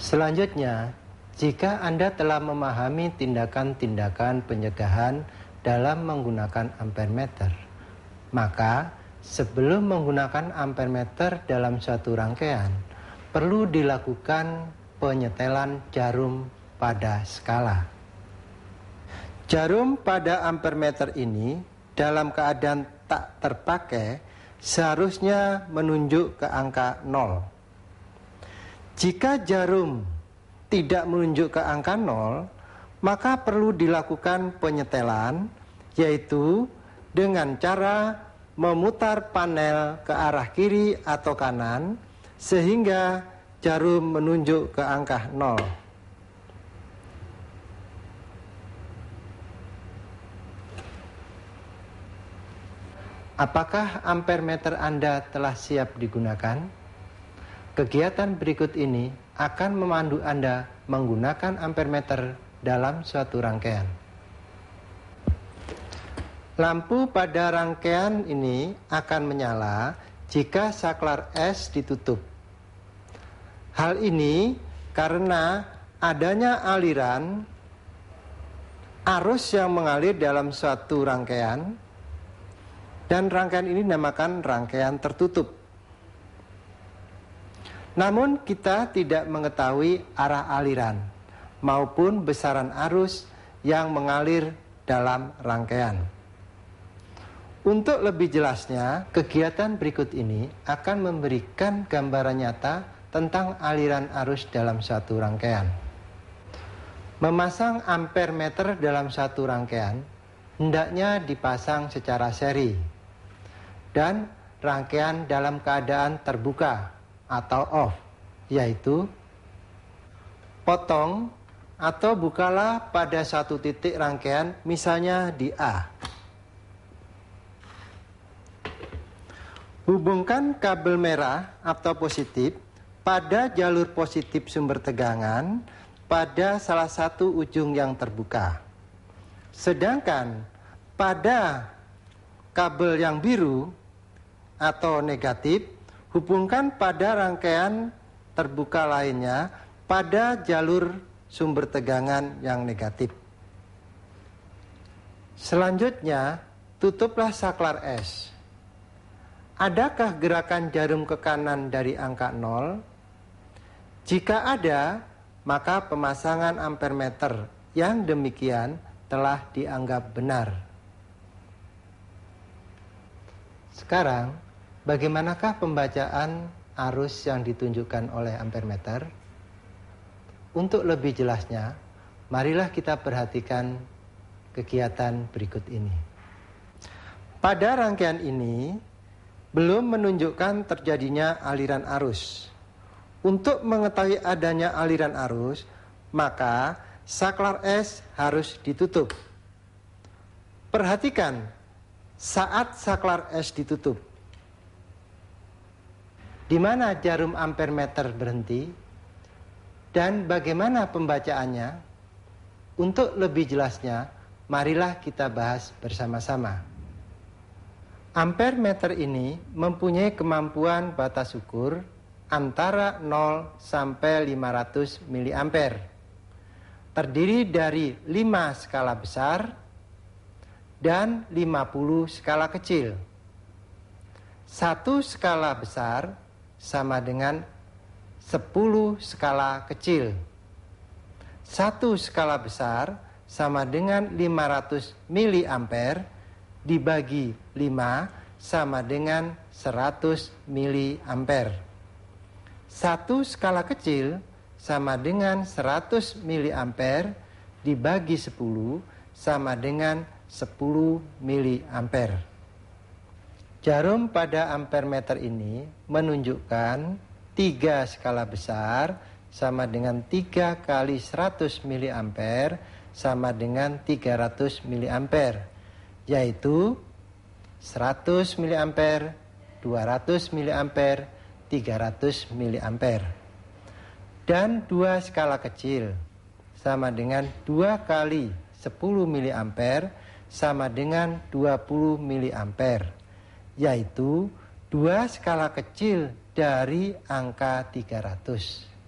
Selanjutnya, jika Anda telah memahami tindakan-tindakan pencegahan dalam menggunakan ampermeter, maka sebelum menggunakan ampermeter dalam suatu rangkaian, perlu dilakukan penyetelan jarum pada skala. Jarum pada ampermeter ini dalam keadaan tak terpakai seharusnya menunjuk ke angka 0. Jika jarum tidak menunjuk ke angka 0, maka perlu dilakukan penyetelan yaitu dengan cara memutar panel ke arah kiri atau kanan sehingga jarum menunjuk ke angka 0. Apakah ampermeter Anda telah siap digunakan? Kegiatan berikut ini akan memandu Anda menggunakan ampermeter dalam suatu rangkaian. Lampu pada rangkaian ini akan menyala jika saklar S ditutup. Hal ini karena adanya aliran arus yang mengalir dalam suatu rangkaian dan rangkaian ini dinamakan rangkaian tertutup. Namun kita tidak mengetahui arah aliran maupun besaran arus yang mengalir dalam rangkaian. Untuk lebih jelasnya, kegiatan berikut ini akan memberikan gambaran nyata tentang aliran arus dalam satu rangkaian. Memasang ampere meter dalam satu rangkaian hendaknya dipasang secara seri dan rangkaian dalam keadaan terbuka atau off, yaitu potong atau bukalah pada satu titik rangkaian, misalnya di A. Hubungkan kabel merah atau positif pada jalur positif sumber tegangan pada salah satu ujung yang terbuka. Sedangkan pada kabel yang biru atau negatif hubungkan pada rangkaian terbuka lainnya pada jalur sumber tegangan yang negatif. Selanjutnya, tutuplah saklar S. Adakah gerakan jarum ke kanan dari angka 0? Jika ada, maka pemasangan ampermeter yang demikian telah dianggap benar. Sekarang, bagaimanakah pembacaan arus yang ditunjukkan oleh ampermeter? Untuk lebih jelasnya, marilah kita perhatikan kegiatan berikut ini. Pada rangkaian ini, belum menunjukkan terjadinya aliran arus. Untuk mengetahui adanya aliran arus, maka saklar S harus ditutup. Perhatikan saat saklar S ditutup di mana jarum ampermeter berhenti dan bagaimana pembacaannya. Untuk lebih jelasnya, marilah kita bahas bersama-sama. Ampermeter ini mempunyai kemampuan batas ukur antara 0 sampai 500 mA. Terdiri dari 5 skala besar dan 50 skala kecil. Satu skala besar sama dengan 10 skala kecil. Satu skala besar sama dengan 500 miliampere dibagi 5 sama dengan 100 miliampere. Satu skala kecil sama dengan 100 miliampere dibagi 10 sama dengan 10 miliampere. Jarum pada ampermeter ini menunjukkan tiga skala besar sama dengan 3 kali 100 mA sama dengan 300 mA yaitu 100 mA, 200 mA, 300 mA dan dua skala kecil sama dengan 2 kali 10 mA sama dengan 20 mA yaitu dua skala kecil dari angka 300.